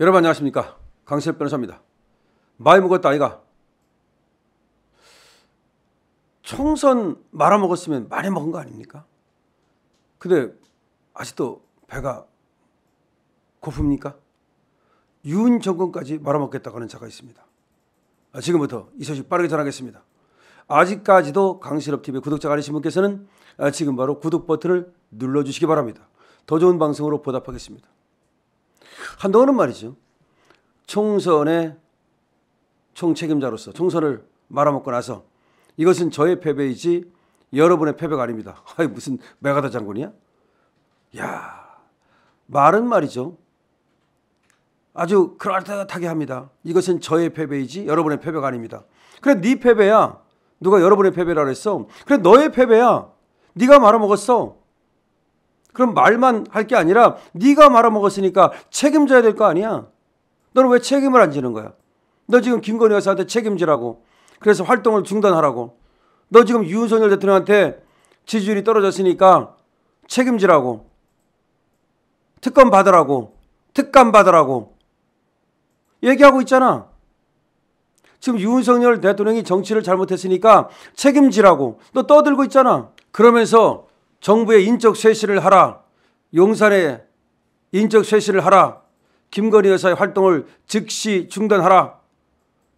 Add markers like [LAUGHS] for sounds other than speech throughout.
여러분 안녕하십니까 강실 변호사입니다. 많이 먹었다 아이가 총선 말아먹었으면 많이 먹은 거 아닙니까? 근데 아직도 배가 고픕니까? 윤 정권까지 말아먹겠다고 하는 자가 있습니다. 아, 지금부터 이 소식 빠르게 전하겠습니다. 아직까지도 강실업TV 구독자가 아니신 분께서는 아, 지금 바로 구독 버튼을 눌러주시기 바랍니다. 더 좋은 방송으로 보답하겠습니다. 한동훈은 말이죠. 총선의 총책임자로서 총선을 말아먹고 나서 이것은 저의 패배이지 여러분의 패배가 아닙니다. [LAUGHS] 아이 무슨 메가다 장군이야? 야 말은 말이죠. 아주 그럴듯하게 합니다. 이것은 저의 패배이지 여러분의 패배가 아닙니다. 그래 네 패배야. 누가 여러분의 패배라 그랬어? 그래 너의 패배야. 네가 말아먹었어. 그럼 말만 할 게 아니라 네가 말아먹었으니까 책임져야 될 거 아니야. 너는 왜 책임을 안 지는 거야? 너 지금 김건희 여사한테 책임지라고. 그래서 활동을 중단하라고. 너 지금 윤석열 대통령한테 지지율이 떨어졌으니까 책임지라고. 특검 받으라고. 특감 받으라고. 얘기하고 있잖아. 지금 윤석열 대통령이 정치를 잘못했으니까 책임지라고. 너 떠들고 있잖아. 그러면서 정부의 인적 쇄신을 하라. 용산에 인적 쇄신을 하라. 김건희 여사의 활동을 즉시 중단하라.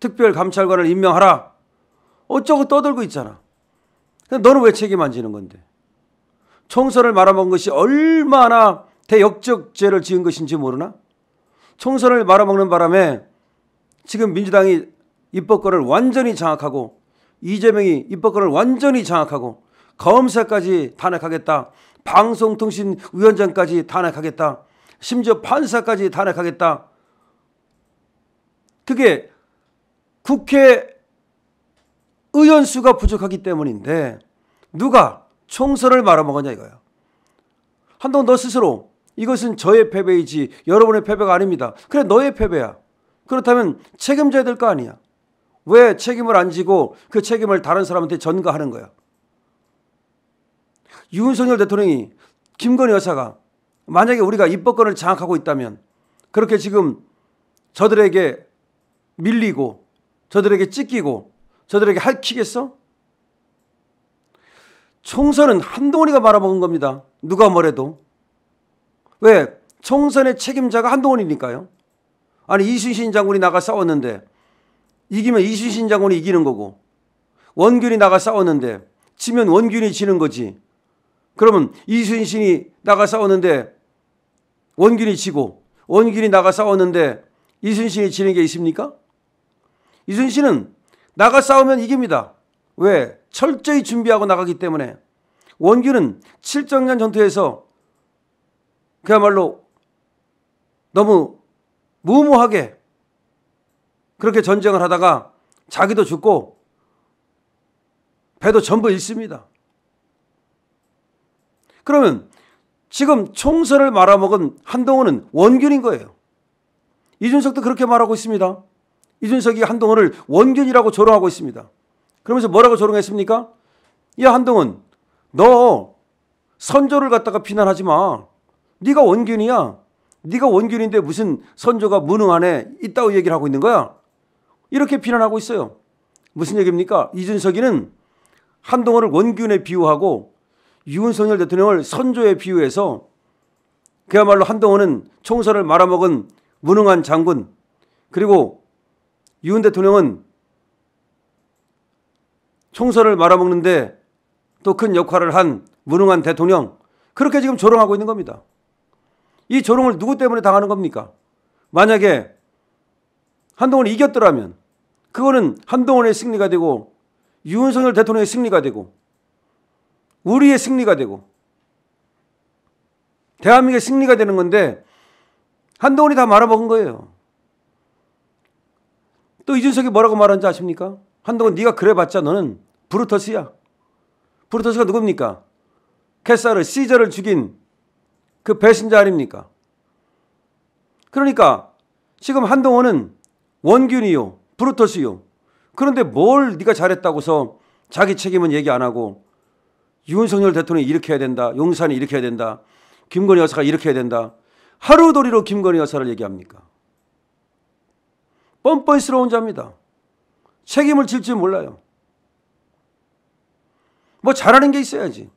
특별감찰관을 임명하라. 어쩌고 떠들고 있잖아. 너는 왜 책임 안 지는 건데? 총선을 말아먹은 것이 얼마나 대역적죄를 지은 것인지 모르나? 총선을 말아먹는 바람에 지금 민주당이 입법권을 완전히 장악하고 이재명이 입법권을 완전히 장악하고 검사까지 탄핵하겠다. 방송통신위원장까지 탄핵하겠다. 심지어 판사까지 탄핵하겠다. 그게 국회 의원 수가 부족하기 때문인데 누가 총선을 말아먹었냐 이거야. 한동안 너 스스로 이것은 저의 패배이지 여러분의 패배가 아닙니다. 그래 너의 패배야. 그렇다면 책임져야 될 거 아니야. 왜 책임을 안 지고 그 책임을 다른 사람한테 전가하는 거야. 윤석열 대통령이 김건희 여사가 만약에 우리가 입법권을 장악하고 있다면 그렇게 지금 저들에게 밀리고 저들에게 찢기고 저들에게 할히겠어 총선은 한동훈이가 말아먹은 겁니다. 누가 뭐래도. 왜? 총선의 책임자가 한동훈이니까요. 아니 이순신 장군이 나가 싸웠는데 이기면 이순신 장군이 이기는 거고 원균이 나가 싸웠는데 지면 원균이 지는 거지. 그러면 이순신이 나가 싸웠는데 원균이 지고 원균이 나가 싸웠는데 이순신이 지는 게 있습니까? 이순신은 나가 싸우면 이깁니다. 왜? 철저히 준비하고 나가기 때문에 원균은 칠정년 전투에서 그야말로 너무 무모하게 그렇게 전쟁을 하다가 자기도 죽고 배도 전부 잃습니다. 그러면 지금 총선을 말아먹은 한동훈은 원균인 거예요. 이준석도 그렇게 말하고 있습니다. 이준석이 한동훈을 원균이라고 조롱하고 있습니다. 그러면서 뭐라고 조롱했습니까? 야 한동훈 너 선조를 갖다가 비난하지 마. 네가 원균이야. 네가 원균인데 무슨 선조가 무능한에 있다고 얘기를 하고 있는 거야. 이렇게 비난하고 있어요. 무슨 얘기입니까? 이준석이는 한동훈을 원균에 비유하고 유은선열 대통령을 선조에 비유해서 그야말로 한동훈은 총선을 말아먹은 무능한 장군 그리고 유은 대통령은 총선을 말아먹는데 또 큰 역할을 한 무능한 대통령 그렇게 지금 조롱하고 있는 겁니다. 이 조롱을 누구 때문에 당하는 겁니까? 만약에 한동훈이 이겼더라면 그거는 한동훈의 승리가 되고 유은선열 대통령의 승리가 되고 우리의 승리가 되고 대한민국의 승리가 되는 건데 한동훈이 다 말아먹은 거예요. 또 이준석이 뭐라고 말한지 아십니까? 한동훈 네가 그래봤자 너는 브루터스야. 브루터스가 누굽니까? 캐사를 시저를 죽인 그 배신자 아닙니까? 그러니까 지금 한동훈은 원균이요, 브루터스요. 그런데 뭘 네가 잘했다고서 자기 책임은 얘기 안 하고 윤석열 대통령이 이렇게 해야 된다. 용산이 이렇게 해야 된다. 김건희 여사가 이렇게 해야 된다. 하루도리로 김건희 여사를 얘기합니까? 뻔뻔스러운 자입니다. 책임을 질지 몰라요. 뭐 잘하는 게 있어야지.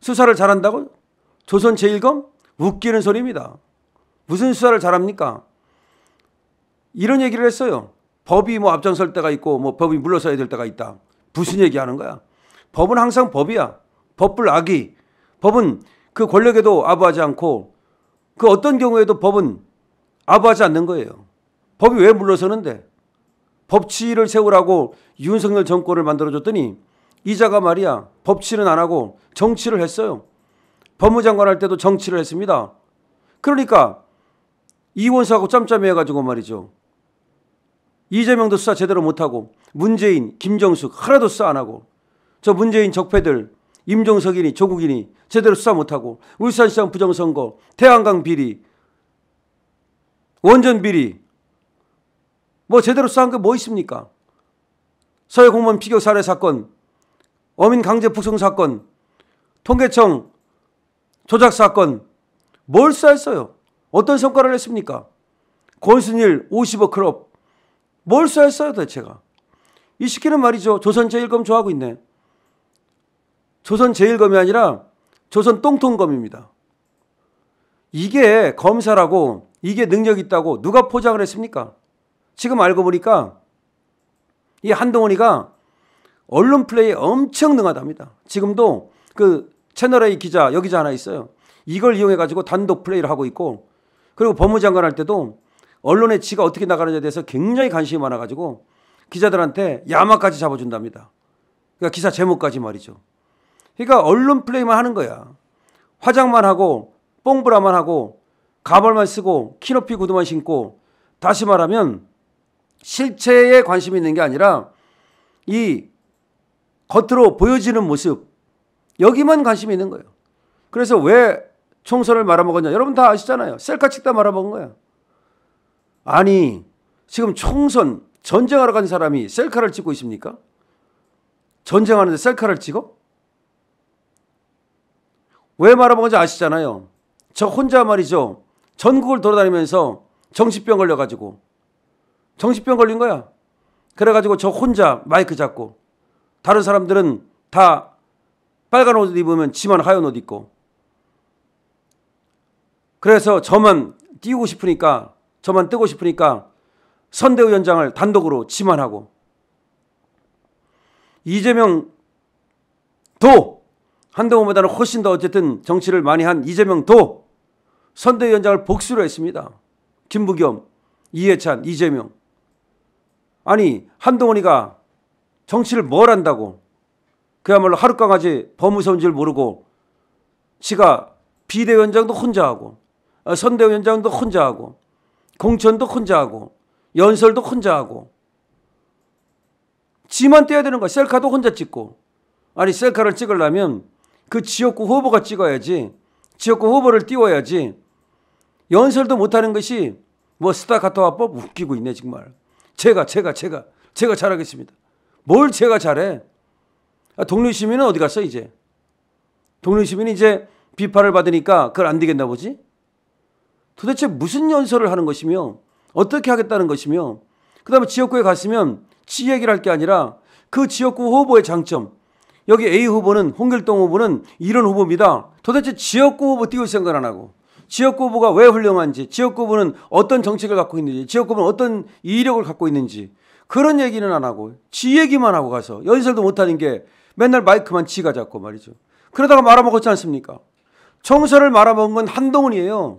수사를 잘한다고? 조선 제1검? 웃기는 소리입니다. 무슨 수사를 잘합니까? 이런 얘기를 했어요. 법이 뭐 앞장설 때가 있고 뭐 법이 물러서야 될 때가 있다. 무슨 얘기하는 거야? 법은 항상 법이야. 법불 악이 법은 그 권력에도 아부하지 않고 그 어떤 경우에도 법은 아부하지 않는 거예요. 법이 왜 물러서는데? 법치를 세우라고 윤석열 정권을 만들어줬더니 이자가 말이야 법치는 안 하고 정치를 했어요. 법무장관 할 때도 정치를 했습니다. 그러니까 이원수하고 짬짬이 해가지고 말이죠. 이재명도 수사 제대로 못하고 문재인, 김정숙 하나도 수사 안 하고 저 문재인 적폐들 임종석이니 조국이니 제대로 수사 못하고 울산시장 부정선거, 태안강 비리, 원전 비리 뭐 제대로 수사한 게 뭐 있습니까? 서해 공무원 피격 살해 사건, 어민 강제 북송 사건, 통계청 조작 사건 뭘 수사했어요? 어떤 성과를 냈습니까? 권순일 50억 클럽 뭘 수사했어요 대체가이 시키는 말이죠. 조선 제일검 좋아하고 있네. 조선 제일검이 아니라 조선 똥통검입니다. 이게 검사라고 이게 능력 있다고 누가 포장을 했습니까? 지금 알고 보니까 이 한동훈이가 언론 플레이 엄청 능하답니다. 지금도 그 채널A 기자 여기자 하나 있어요. 이걸 이용해 가지고 단독 플레이를 하고 있고 그리고 법무장관 할 때도 언론의 지가 어떻게 나가는지에 대해서 굉장히 관심이 많아 가지고 기자들한테 야마까지 잡아준답니다. 그러니까 기사 제목까지 말이죠. 그러니까 얼른 플레이만 하는 거야. 화장만 하고 뽕브라만 하고 가발만 쓰고 키높이 구두만 신고 다시 말하면 실체에 관심이 있는 게 아니라 이 겉으로 보여지는 모습 여기만 관심이 있는 거예요. 그래서 왜 총선을 말아먹었냐? 여러분 다 아시잖아요. 셀카 찍다 말아먹은 거야. 아니 지금 총선 전쟁하러 간 사람이 셀카를 찍고 있습니까? 전쟁하는데 셀카를 찍어? 왜 말아먹은지 아시잖아요. 저 혼자 말이죠. 전국을 돌아다니면서 정신병 걸려가지고 정신병 걸린 거야. 그래가지고 저 혼자 마이크 잡고 다른 사람들은 다 빨간 옷 입으면 지만 하얀 옷 입고 그래서 저만 띄우고 싶으니까 저만 뜨고 싶으니까 선대위원장을 단독으로 지만하고 이재명 도 한동훈보다는 훨씬 더 어쨌든 정치를 많이 한 이재명도 선대위원장을 복수로 했습니다. 김부겸, 이해찬, 이재명. 아니 한동훈이가 정치를 뭘 한다고 그야말로 하룻강아지 범무서운줄 모르고 지가 비대위원장도 혼자 하고 아, 선대위원장도 혼자 하고 공천도 혼자 하고 연설도 혼자 하고 지만 떼야 되는 거야. 셀카도 혼자 찍고 아니 셀카를 찍으려면 그 지역구 후보가 찍어야지. 지역구 후보를 띄워야지. 연설도 못하는 것이 뭐스타카토화법 웃기고 있네 정말. 제가 제가 제가 제가 잘하겠습니다. 뭘 제가 잘해? 아, 동료 시민은 어디 갔어 이제? 동료 시민이 이제 비판을 받으니까 그걸 안 되겠나 보지? 도대체 무슨 연설을 하는 것이며 어떻게 하겠다는 것이며 그다음에 지역구에 갔으면 지 얘기를 할 게 아니라 그 지역구 후보의 장점 여기 A 후보는 홍길동 후보는 이런 후보입니다. 도대체 지역구 후보 띄울 생각 을안 하고 지역구 후보가 왜 훌륭한지 지역구 후보는 어떤 정책을 갖고 있는지 지역구 후보는 어떤 이력을 갖고 있는지 그런 얘기는 안 하고 지 얘기만 하고 가서 연설도 못하는 게 맨날 마이크만 지가 잡고 말이죠. 그러다가 말아먹었지 않습니까? 총선을 말아먹은 건 한동훈이에요.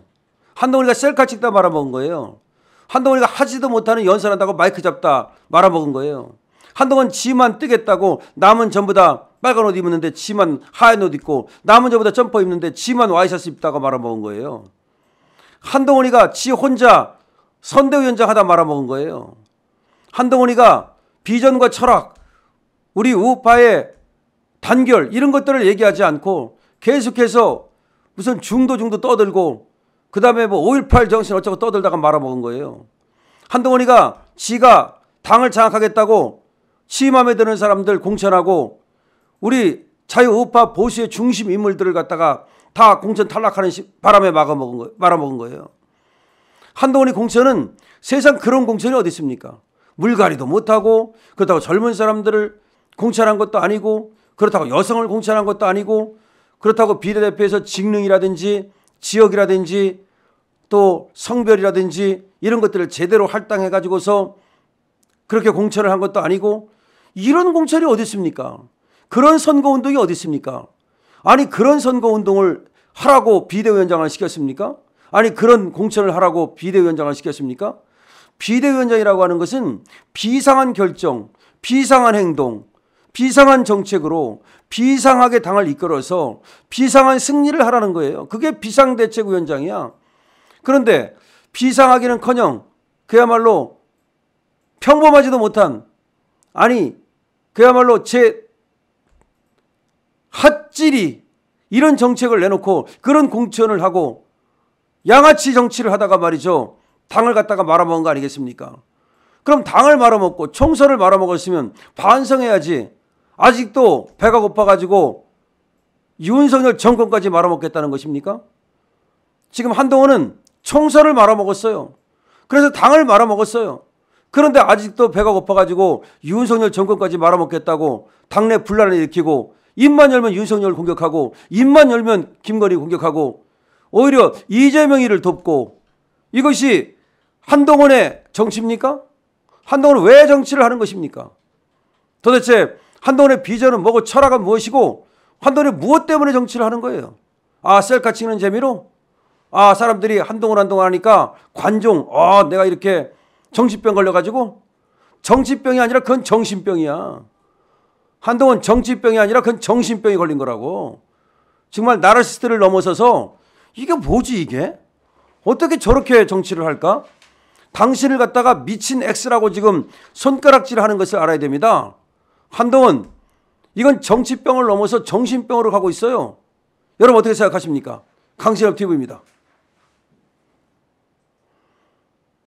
한동훈이가 셀카 찍다 말아먹은 거예요. 한동훈이가 하지도 못하는 연설한다고 마이크 잡다 말아먹은 거예요. 한동안 지만 뜨겠다고 남은 전부 다 빨간 옷 입었는데 지만 하얀 옷 입고 남은 전부 다 점퍼 입는데 지만 와이셔츠 입다가 말아먹은 거예요. 한동훈이가 지 혼자 선대위원장 하다 말아먹은 거예요. 한동훈이가 비전과 철학, 우리 우파의 단결 이런 것들을 얘기하지 않고 계속해서 무슨 중도 중도 떠들고 그다음에 뭐 5.18 정신 어쩌고 떠들다가 말아먹은 거예요. 한동훈이가 지가 당을 장악하겠다고 심함에 드는 사람들 공천하고 우리 자유우파 보수의 중심 인물들을 갖다가 다 공천 탈락하는 바람에 막아먹은 거, 말아먹은 거예요. 한동훈이 공천은 세상 그런 공천이 어디 있습니까? 물갈이도 못하고 그렇다고 젊은 사람들을 공천한 것도 아니고 그렇다고 여성을 공천한 것도 아니고 그렇다고 비례대표에서 직능이라든지 지역이라든지 또 성별이라든지 이런 것들을 제대로 할당해 가지고서 그렇게 공천을 한 것도 아니고 이런 공찰이 어디 있습니까? 그런 선거운동이 어디 있습니까? 아니 그런 선거운동을 하라고 비대위원장을 시켰습니까? 아니 그런 공천을 하라고 비대위원장을 시켰습니까? 비대위원장이라고 하는 것은 비상한 결정, 비상한 행동, 비상한 정책으로 비상하게 당을 이끌어서 비상한 승리를 하라는 거예요. 그게 비상대책위원장이야. 그런데 비상하기는커녕 그야말로 평범하지도 못한 아니 그야말로 제 핫질이 이런 정책을 내놓고 그런 공천을 하고 양아치 정치를 하다가 말이죠. 당을 갖다가 말아먹은 거 아니겠습니까? 그럼 당을 말아먹고 총선을 말아먹었으면 반성해야지. 아직도 배가 고파가지고 윤석열 정권까지 말아먹겠다는 것입니까? 지금 한동훈은 총선을 말아먹었어요. 그래서 당을 말아먹었어요. 그런데 아직도 배가 고파가지고 윤석열 정권까지 말아먹겠다고 당내 분란을 일으키고 입만 열면 윤석열 을 공격하고 입만 열면 김건희 공격하고 오히려 이재명이를 돕고 이것이 한동훈의 정치입니까? 한동훈은 왜 정치를 하는 것입니까? 도대체 한동훈의 비전은 뭐고 철학은 무엇이고 한동훈이 무엇 때문에 정치를 하는 거예요? 아 셀카 찍는 재미로? 아 사람들이 한동훈 한동훈 하니까 관종 아 내가 이렇게 정신병 걸려가지고 정신병이 아니라 그건 정신병이야. 한동안 정치병이 아니라 그건 정신병이 걸린 거라고. 정말 나르시스트를 넘어서서 이게 뭐지 이게? 어떻게 저렇게 정치를 할까? 당신을 갖다가 미친 X라고 지금 손가락질 하는 것을 알아야 됩니다. 한동훈, 이건 정치병을 넘어서 정신병으로 가고 있어요. 여러분 어떻게 생각하십니까? 강신엽 TV입니다.